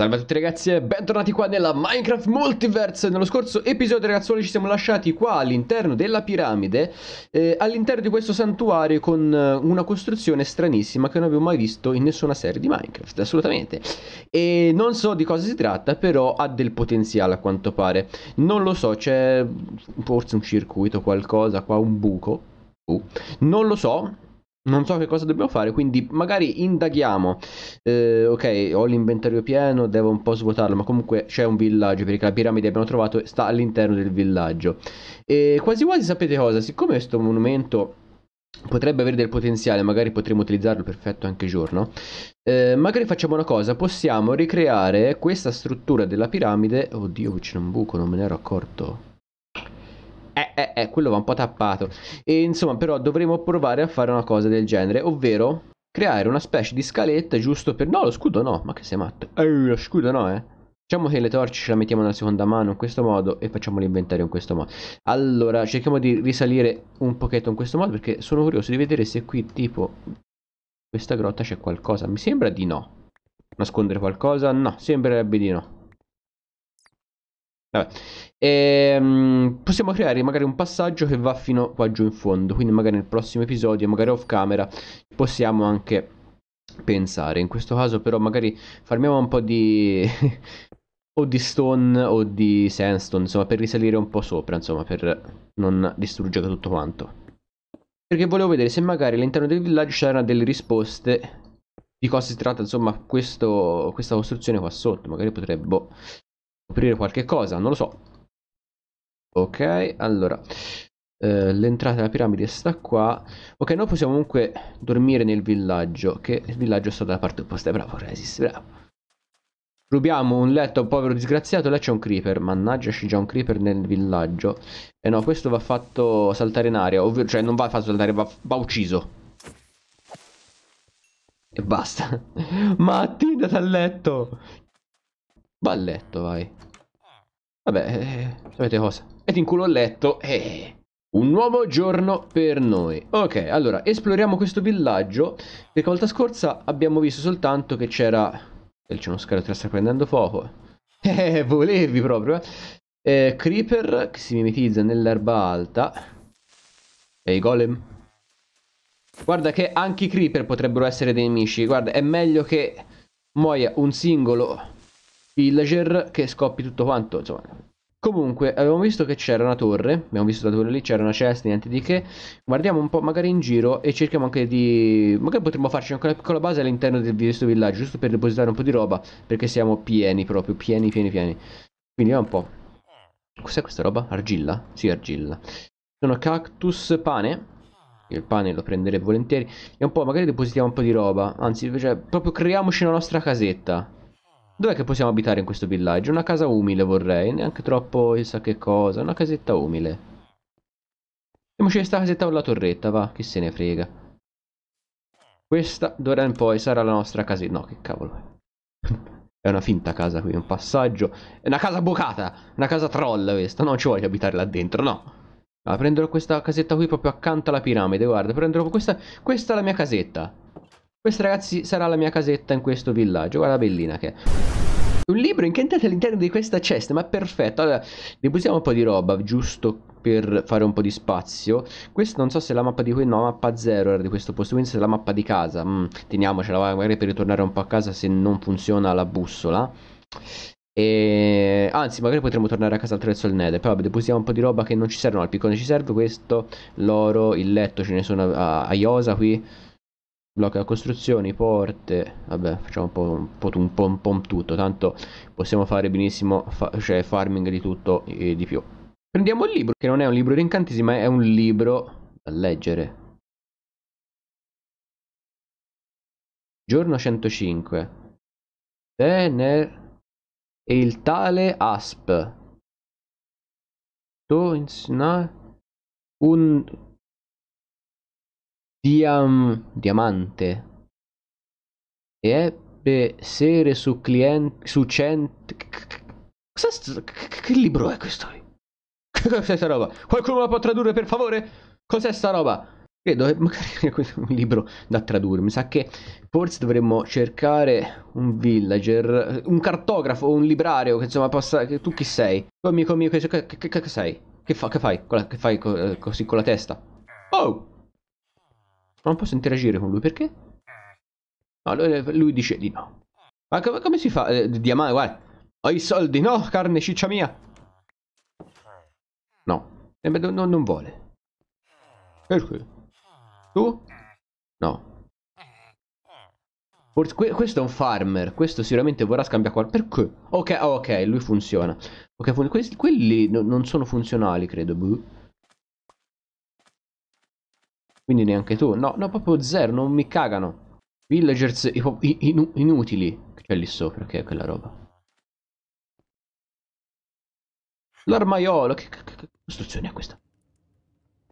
Salve a tutti ragazzi e bentornati qua nella Minecraft Multiverse Nello scorso episodio ragazzuoli ci siamo lasciati qua all'interno della piramide eh, All'interno di questo santuario con eh, una costruzione stranissima che non avevo mai visto in nessuna serie di Minecraft Assolutamente E non so di cosa si tratta però ha del potenziale a quanto pare Non lo so c'è forse un circuito qualcosa qua un buco uh, Non lo so non so che cosa dobbiamo fare, quindi magari indaghiamo. Eh, ok, ho l'inventario pieno, devo un po' svuotarlo, ma comunque c'è un villaggio perché la piramide abbiamo trovato sta all'interno del villaggio. E quasi quasi sapete cosa, siccome questo monumento potrebbe avere del potenziale, magari potremmo utilizzarlo perfetto anche giorno. Eh, magari facciamo una cosa, possiamo ricreare questa struttura della piramide. Oddio, qui c'è un buco, non me ne ero accorto eh, eh, eh, quello va un po' tappato. E, insomma, però dovremo provare a fare una cosa del genere, ovvero creare una specie di scaletta giusto per... No, lo scudo no, ma che sei matto? Eh, lo scudo no, eh. Facciamo che le torce ce la mettiamo nella seconda mano in questo modo e facciamo l'inventario in questo modo. Allora, cerchiamo di risalire un pochetto in questo modo perché sono curioso di vedere se qui tipo questa grotta c'è qualcosa. Mi sembra di no. Nascondere qualcosa? No, sembrerebbe di no. E, um, possiamo creare magari un passaggio che va fino qua giù in fondo. Quindi magari nel prossimo episodio, magari off camera, possiamo anche pensare. In questo caso però magari farmiamo un po' di... o di stone o di sandstone, insomma, per risalire un po' sopra, insomma, per non distruggere tutto quanto. Perché volevo vedere se magari all'interno del villaggio c'erano delle risposte di cosa si tratta, insomma, questo, questa costruzione qua sotto. Magari potrebbe boh, coprire qualche cosa, non lo so. Ok, allora, eh, l'entrata della piramide sta qua. Ok, noi possiamo comunque dormire nel villaggio, che il villaggio sta dalla parte opposta. Bravo, resist, bravo. Rubiamo un letto povero disgraziato, là c'è un creeper, mannaggia c'è già un creeper nel villaggio. E eh no, questo va fatto saltare in aria, ovvero, cioè non va fatto saltare, va, va ucciso. E basta. Ma attendete dal letto! Va a letto, vai. Vabbè, eh, eh, sapete cosa? Metti in culo a letto Eh. Un nuovo giorno per noi. Ok, allora, esploriamo questo villaggio. Perché la volta scorsa abbiamo visto soltanto che c'era... C'è uno scheletro che sta prendendo fuoco. Eh, volevi proprio, eh. eh. Creeper che si mimetizza nell'erba alta. Ehi, i golem. Guarda che anche i creeper potrebbero essere dei nemici. Guarda, è meglio che muoia un singolo villager che scoppi tutto quanto, insomma. Comunque, avevamo visto che c'era una torre, abbiamo visto la torre lì, c'era una cesta, niente di che. Guardiamo un po' magari in giro e cerchiamo anche di... Magari potremmo farci anche una piccola base all'interno di questo villaggio, giusto per depositare un po' di roba, perché siamo pieni proprio, pieni, pieni, pieni. Quindi va un po'. Cos'è questa roba? Argilla? Sì, argilla. Sono cactus pane, il pane lo prenderei volentieri e un po' magari depositiamo un po' di roba anzi cioè, proprio creiamoci una nostra casetta Dov'è che possiamo abitare in questo villaggio? Una casa umile vorrei, neanche troppo chissà che cosa, una casetta umile. Andiamoci questa casetta con la torretta, va, chi se ne frega. Questa d'ora in poi sarà la nostra casetta. No, che cavolo. è una finta casa qui, un passaggio. È una casa bucata, una casa troll questa, non ci voglio abitare là dentro, no. Allora, ah, prenderò questa casetta qui proprio accanto alla piramide, guarda, prenderò questa, questa è la mia casetta. Questa ragazzi sarà la mia casetta in questo villaggio, guarda bellina che è. Un libro incantato all'interno di questa cesta, ma perfetto. Allora, deposiamo un po' di roba, giusto per fare un po' di spazio. Questa non so se è la mappa di qui, no, mappa zero era di questo posto, quindi se è la mappa di casa. Mm, teniamocela, magari per ritornare un po' a casa se non funziona la bussola. E... Anzi, magari potremmo tornare a casa attraverso il nether. Però vabbè, deposiamo un po' di roba che non ci servono. Al piccone ci serve questo, l'oro, il letto, ce ne sono a, a Iosa qui blocca costruzioni, porte, vabbè facciamo un po' un, po', un, po', un, tutto, tanto possiamo fare benissimo fa cioè farming di tutto e di più. Prendiamo il libro, che non è un libro di incantesimi, ma è un libro da leggere. Giorno 105. Tener e il tale Asp. Tu Toinsna un Diam, diamante e ebbe sere su client su cent cosa st... che libro è questo che cos'è sta roba qualcuno la può tradurre per favore cos'è sta roba credo che magari questo un libro da tradurre mi sa che forse dovremmo cercare un villager un cartografo un librario che insomma possa che tu chi sei tu amico che, che, che, che sei che, fa, che fai che fai eh, così con la testa oh non posso interagire con lui perché? No, lui, dice di no. Ma come, come si fa? Eh, diamante, guarda. Ho i soldi, no, carne ciccia mia. No, eh, no, no non vuole. Perché? Tu? No. questo è un farmer, questo sicuramente vorrà scambiare qualcosa. Perché? Ok, ok, lui funziona. Ok, fun quelli no, non sono funzionali, credo. Buh. Quindi neanche tu. No, no, proprio zero, non mi cagano. Villagers in inutili c'è lì sopra, che è quella roba. L'armaiolo, che, che, che costruzione è questa?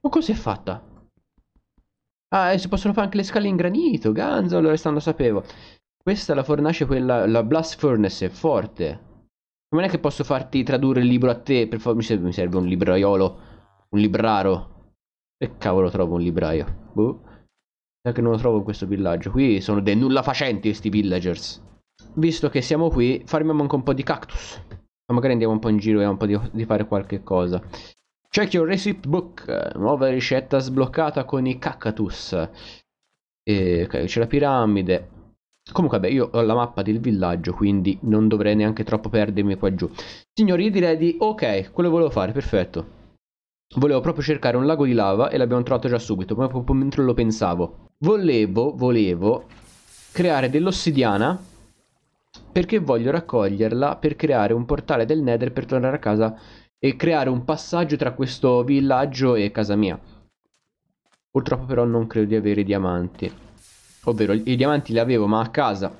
Ma cosa è fatta? Ah, eh, si possono fare anche le scale in granito, ganzo, allora stanno sapevo. Questa è la fornace, quella, la blast furnace, è forte. Non è che posso farti tradurre il libro a te, per favore, mi serve, mi serve un libraiolo, un libraro. E cavolo trovo un libraio. Boh. che non lo trovo in questo villaggio. Qui sono dei nulla facenti questi villagers. Visto che siamo qui, farmiamo anche un po' di cactus. Ma magari andiamo un po' in giro e un po' di, di fare qualche cosa. Check your recipe book. Nuova ricetta sbloccata con i cactus. E, ok, c'è la piramide. Comunque, vabbè, io ho la mappa del villaggio, quindi non dovrei neanche troppo perdermi qua giù. Signori, io direi di... Ok, quello volevo fare, perfetto. Volevo proprio cercare un lago di lava e l'abbiamo trovato già subito, proprio mentre lo pensavo. Volevo, volevo creare dell'ossidiana perché voglio raccoglierla per creare un portale del Nether per tornare a casa e creare un passaggio tra questo villaggio e casa mia. Purtroppo però non credo di avere diamanti. Ovvero, i diamanti li avevo, ma a casa.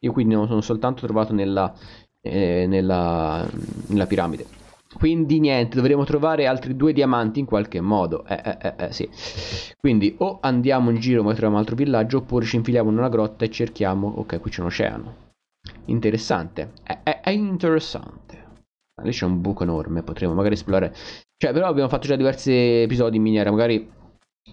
Io quindi non sono soltanto trovato nella, eh, nella, nella piramide. Quindi niente, dovremo trovare altri due diamanti in qualche modo. Eh, eh, eh, eh, sì. Quindi o andiamo in giro ma troviamo un altro villaggio, oppure ci infiliamo in una grotta e cerchiamo... Ok, qui c'è un oceano. Interessante. È, eh, è, eh, è interessante. Lì c'è un buco enorme, potremmo magari esplorare. Cioè, però abbiamo fatto già diversi episodi in miniera, magari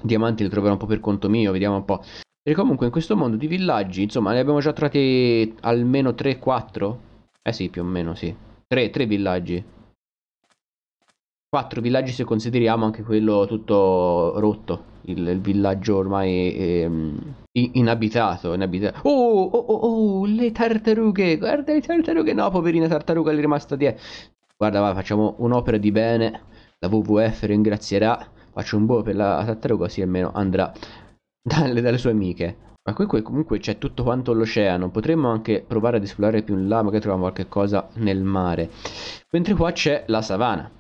diamanti li troverò un po' per conto mio, vediamo un po'. E comunque in questo mondo di villaggi, insomma, ne abbiamo già trovati almeno 3-4? Eh sì, più o meno, sì. 3, 3 villaggi quattro villaggi se consideriamo anche quello tutto rotto, il, il villaggio ormai è, ehm, inabitato, inabitato. Oh, oh, oh, oh, le tartarughe, guarda le tartarughe, no, poverina tartaruga, le è rimasta dietro. Guarda, va, facciamo un'opera di bene, la WWF ringrazierà, faccio un boh per la tartaruga, così almeno andrà dalle, dalle sue amiche. Ma comunque, comunque c'è tutto quanto l'oceano, potremmo anche provare ad esplorare più in là, magari troviamo qualche cosa nel mare. Mentre qua c'è la savana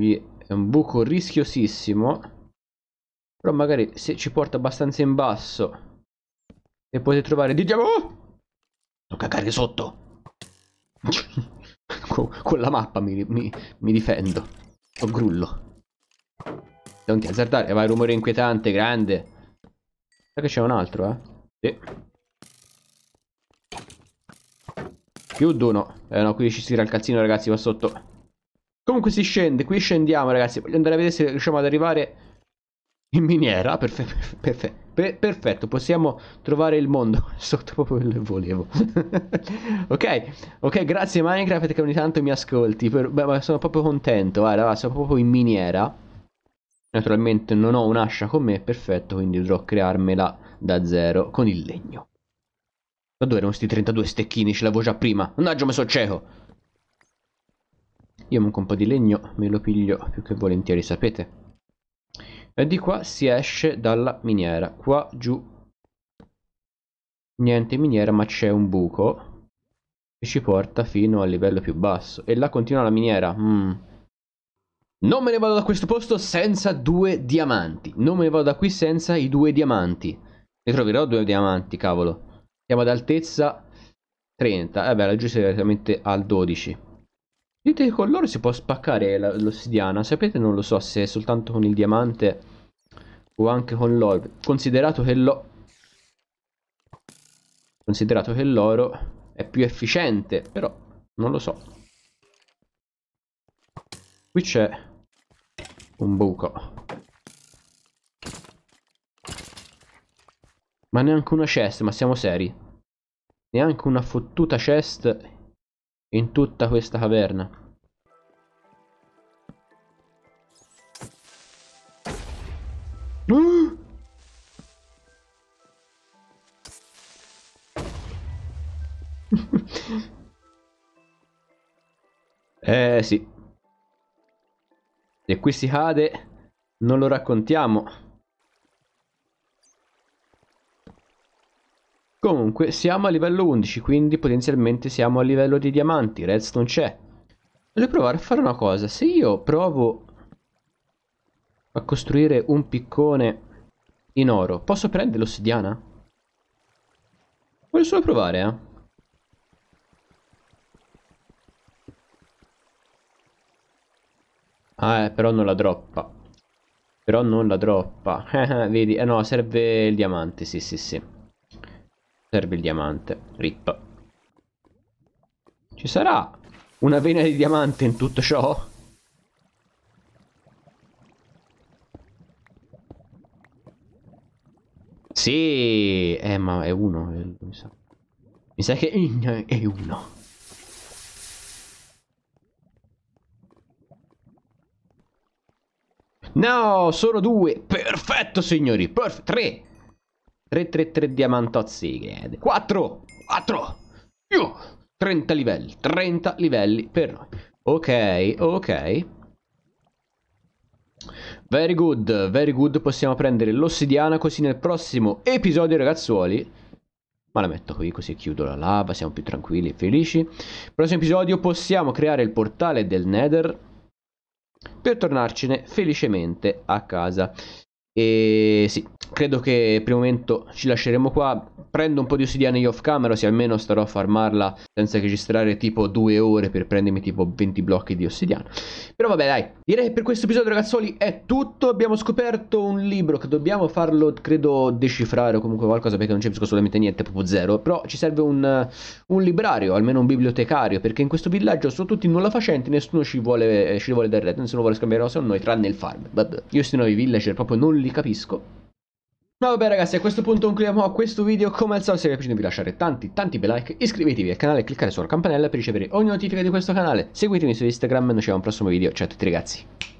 è un buco rischiosissimo però magari se ci porta abbastanza in basso e potete trovare di diavolo non cagare sotto con, la mappa mi, mi, mi difendo o grullo non ti azzardare vai rumore inquietante grande Sai che c'è un altro eh sì. Più d'uno. Eh no, qui ci si tira il cazzino, ragazzi, qua sotto. Comunque si scende, qui scendiamo ragazzi, voglio andare a vedere se riusciamo ad arrivare in miniera, perfe perfe per perfetto, possiamo trovare il mondo sotto proprio quello che volevo. ok, ok, grazie Minecraft che ogni tanto mi ascolti, per... Beh, sono proprio contento, guarda, sono proprio in miniera. Naturalmente non ho un'ascia con me, perfetto, quindi dovrò crearmela da zero con il legno. Ma dove erano questi 32 stecchini? Ce l'avevo già prima. Mannaggia, mi sono cieco! Io manco un po' di legno, me lo piglio più che volentieri, sapete? E di qua si esce dalla miniera. Qua giù niente miniera, ma c'è un buco che ci porta fino al livello più basso. E là continua la miniera. Mm. Non me ne vado da questo posto senza due diamanti. Non me ne vado da qui senza i due diamanti. Ne troverò due diamanti, cavolo. Siamo ad altezza 30. Eh beh, laggiù siamo direttamente al 12. Dite con l'oro si può spaccare l'ossidiana. Sapete, non lo so se è soltanto con il diamante o anche con l'oro. Considerato che l'oro... Considerato che l'oro è più efficiente, però non lo so. Qui c'è un buco. Ma neanche una chest, ma siamo seri. Neanche una fottuta chest in tutta questa caverna. Uh! eh sì. E qui si cade, non lo raccontiamo. Comunque siamo a livello 11, quindi potenzialmente siamo a livello di diamanti, redstone c'è. Voglio provare a fare una cosa, se io provo a costruire un piccone in oro, posso prendere l'ossidiana? Voglio solo provare, eh. Ah, eh, però non la droppa. Però non la droppa. Vedi, eh no, serve il diamante, sì, sì, sì. Serve il diamante. Rip. Ci sarà una vena di diamante in tutto ciò? Sì, eh, ma è uno, eh, mi sa. Mi sa che è uno. No, sono due. Perfetto, signori. Perfetto. Tre. 333 diamantozzi chiede. 4! 4! Io! 30 livelli, 30 livelli per noi. Ok, ok. Very good, very good. Possiamo prendere l'ossidiana così nel prossimo episodio, ragazzuoli. Ma la metto qui così chiudo la lava, siamo più tranquilli e felici. Nel prossimo episodio possiamo creare il portale del Nether per tornarcene felicemente a casa. E sì, credo che per il momento ci lasceremo qua. Prendo un po' di ossidiana io off camera, se almeno starò a farmarla senza registrare tipo due ore per prendermi tipo 20 blocchi di ossidiana. Però vabbè dai, direi che per questo episodio ragazzoli è tutto. Abbiamo scoperto un libro che dobbiamo farlo, credo, decifrare o comunque qualcosa perché non c'è assolutamente niente, proprio zero. Però ci serve un, un, librario, almeno un bibliotecario, perché in questo villaggio sono tutti nulla facenti, nessuno ci vuole, eh, ci vuole dare retta, nessuno vuole scambiare cose con noi, tranne il farm. Vabbè, io sti nuovi villager proprio non li vi capisco. Ma vabbè ragazzi, a questo punto concludiamo questo video. Come al solito, se vi è piaciuto vi lasciate tanti tanti bel like, iscrivetevi al canale e cliccate sulla campanella per ricevere ogni notifica di questo canale. Seguitemi su Instagram e noi ci vediamo al prossimo video. Ciao a tutti ragazzi.